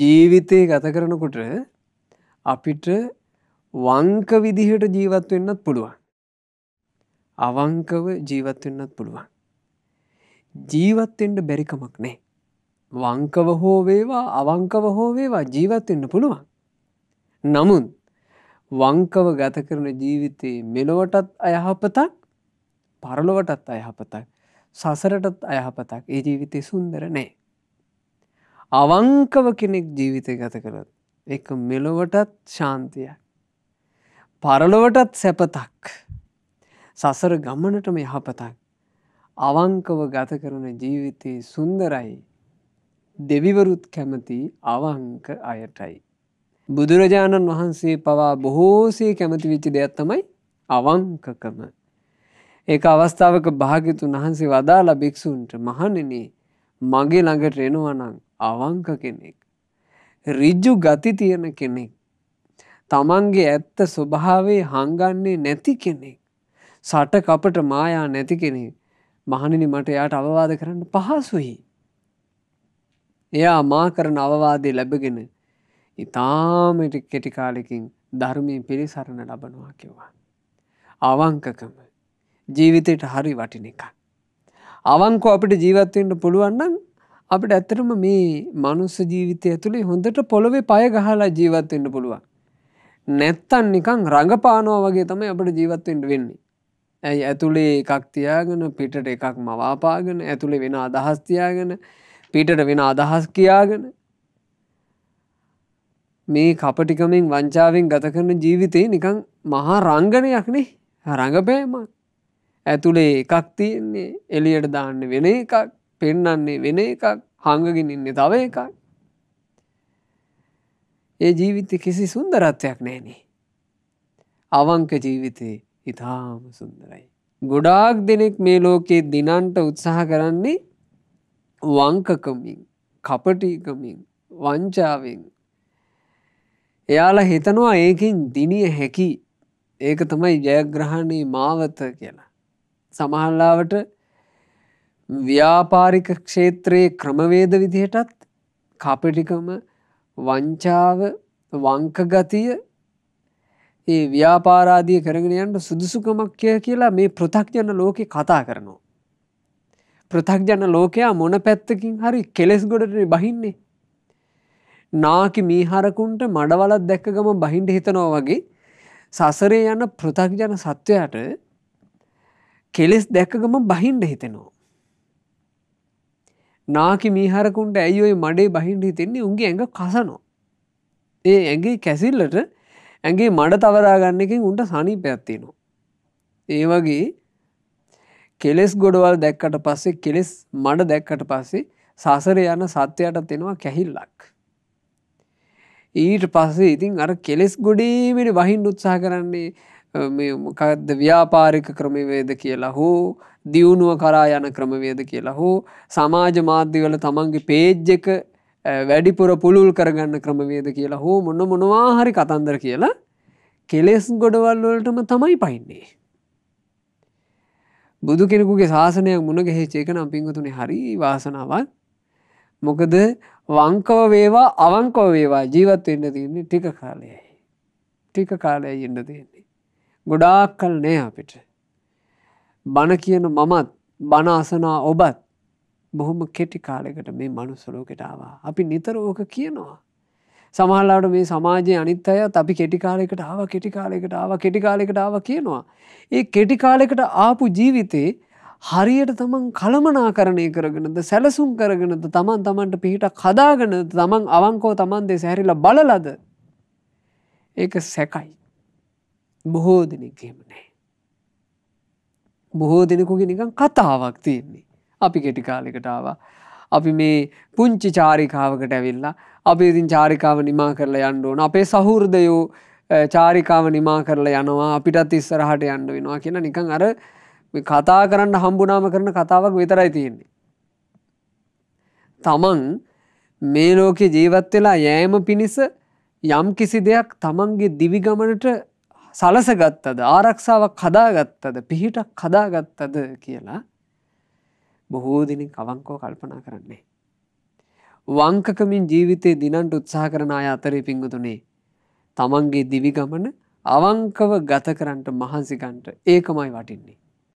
ජීවිතය ගත කරනකොට අපිට වංක විදිහට ජීවත් වෙන්නත් පුළුවන්. අවංකව ජීවත් වෙන්නත් පුළුවන්. ජීවත්වෙන්ට බැරිකමක් නෑ. වංකව හෝ වේවා අවංකව හෝ වේවා ජීවත්වෙන්න පුළුවන්. නමුන් වංකව ගත කරන ජීවිතයේ මෙලොවටත් අයහපතක් පරලොවටත් අයහපතක් සසරටත් අයහපතක් ඒ ජීවිතය සුන්දර නෑ. අවංකව කෙනෙක් ජීවිතය ගත කරත් එක මෙලොවටත් ශාන්තියක්. පරලොවටත් සැපතක් සසර ගමනටම යහපතක් අවංකව ගත කරන ජීවිතයේ සුන්දරයි දෙවිවරුත් කැමති අවංක අයටයි. බුදුරජාණන් වහන්සේ පවා බොහෝසේ කැමති විච්චි දෙයක් තමයි අවංකකම. ඒක අවස්ථාවක භාගිතුන් වහන්සේ වදාලා භික්‍ෂූන්ට මහණනේ මගේ ළඟට එනවනං අවංක කෙනෙක්. රිජ්ජු ගති තියෙන කෙනෙක්. තමන්ගේ ඇත්ත ස්වභාවේ හංගන්නේ නැති කෙනෙක්. සට කපට මායා නැති කෙනෙ මහනිනි මට යාට අවවාද කරන්න පහසුහි. එයා මා කරන අවවාදය ලැබගෙන ඉතාමට කෙටිකාලෙකින් ධර්මය පිළිසරණ ලබනවා කිව්වා. අවංකකම ජීවිතයට හරි වටින එක. අවංකෝ අපිට ජීවත්වෙන්ට පුළුවන්නන් අපිට ඇත්තරම මේ මනුස්ස ජීවිතය ඇතුළේ හොඳට පොළොවේ පය ගහලා ජීවත්වෙන්න පුළුවන්. නැත්තන් නිකං රඟපානෝ වගේ තමයි අපට ජීවත්වෙන්ට වෙන්නේ. ඇයි ඇතුළේ එකක් තියාගෙන පිටට එකක් මවාපාගෙන ඇතුළේ වෙන අදහස්තියාගෙන පිටට වෙන අදහස් කියාගෙන මේ කපටිකමින් වංචාවෙන් ගත කරන ජීවිතේ නිකං මහා රංගනයක්නේ රඟපෑමක් ඇතුළේ එකක් තියන්නේ එලියට දාන්න වෙන එකක් පෙන්නන්නේ වෙන එකක් හංගගෙන ඉන්නේ තව එකයි. ඒ ජීවිතය කිසි සුන්දරත්වයක් නෑනේ. අවංක ජීවිතයේ ඉතාම සුන්දරයි. ගොඩාක් දෙනෙක් මේ ලෝකයේ දිනන්ට උත්සාහ කරන්නේ වංකකමින් කපටීකමින් වංචාවෙන් එයාලා හිතනවා ඒකින් දිනිය හැකි ඒක තමයි ජයග්‍රහණී මාවත කියලා. සමහල්ලාවට ව්‍යාපාරික ක්ෂේත්‍රයේ ක්‍රමවේද විදිහටත් කපටිකම වංචාව වංකගතිය ඒ ව්‍යාපාරාධිය කරගෙන යන්ට සුදුසුකමක්ය කියලා මේ පෘථක්ජන ලෝකෙ කතා කරනවා. පෘථක්ජන ලෝකයා මොන පැත්තකින් හරි කෙලෙස් ගොඩට බහින්නේ. නාකි මීහරකුන්ට මඩවලත් දැක්කගම බහින්ඩ හිතනෝ වගේ සසරේ යන පෘථක්ජන සත්වයට කෙලෙස් දැක්කගම බහින්ඩ හිතෙනවා. නාකි මීහරකුන්ට ඇයි ඔය මඩේ බහින්ට හිතෙන්නේ උන්ගේ ඇඟ කසනෝ. ඒ ඇගේ කැසිල්ලට ඇගේ මඩ තවරාගන්න එකින් උන්ට සනීපයක්ත්තිනවා. ඒ වගේ කෙලෙස් ගොඩවල් දැක්කට පස්සේ කෙලෙස් මඩ දැක්කට පස්සේ සසර යන සත්‍යයට තිෙනවා කැහිල්ලක්. ඊට පස්සේ ඉතින් අර කෙලෙස් ගොඩීමට වහින් උත්සා කරන්නේ මොකක්ද ව්‍යාපාරික ක්‍රමවේද කියලා හෝ දියුණුව කරා යන ක්‍රමවේද කියලා හෝ සමාජ මාධ්‍යවල තමන්ගේ පේජ් එක වැඩිපුර පුළුල් කරගන්න ක්‍රමවේද කියලා හෝ මොන්න මොනවාහරි කතන්දර කියලා කෙලෙස් ගොඩවල්වලටම තමයි පයින්නේ. බුදු කෙනෙකුගේ ශාසනයක් මුණගැහිචේක නම් පිංගතුනි හරි වාසනාවත් මොකද වංකව වේවා අවංකව වේවා ජීවත් වෙන්න තියන්නේ ටික කාලයයි. ටික කාලයයි ඉන්න තියන්නේ. ගොඩාක් කල් නෑ අපිට. බණ කියන මමත් බනාසනා ඔබත් බොහොම කෙටි කාලෙකට මේ මනුස්සලෝකෙටාවා. අපි නිතර ඕක කියනවා. සමහල්ලාට මේ සමාජය අනිත් අය අපි කෙටිකාලෙකට ආව කෙටිකාලෙකට ආව කෙටිකාලෙකට ආව කියනවා. ඒ කෙටිකාලෙකට ආපු ජීවිතේ හරියට තමන් කළමනාකරණය කරගෙනද සැලසුම් කරගෙනද තමන් තමන්ට පිහිටක් හදාගෙන තමන් අවංකෝ තමන් දෙ සැරිලා බලලද. ඒක සැකයි. බොහෝ දෙනෙක් එහෙම නෑ. බොහෝ දෙනෙකුගේ නිකන් කතාවක් තියෙන්නේ. අපි කෙටි කාලෙකටාව. අපි මේ පුංචි චාරිකාවකට ඇවිල්ලා අපි ඉතින් චාරිකාව නිමා කරලා යන්න ඕන අපේ සහෘදයෝ චාරිකාව නිමා කරලා යනවා අපිටත් ඉස්සරහට යන්න වෙනවා කියන නිකං අර කතා කරන්න හම්බුනාම කරන කතාවක් විතරයි තියෙන්නේ. තමන් මේ ලෝකෙ ජීවත් වෙලා යෑම පිණිස යම් කිසි දෙයක් තමන්ගේ දිවිගමනට සලසගත්තද ආරක්ෂාවක් හදාගත්තද පිහිටක් හදාගත්තද කියලා බොහෝදිනින් කවංකෝ කල්පනා කරන්නේ. වංකකමින් ජීවිතේ දිනන්ට උත්සාහ කරන අය අතරේ පිංගුතුනේ තමන්ගේ දිවිගමන අවංකව ගත කරන්නට මහන්සිකන්ට ඒකමයි වටින්නේ.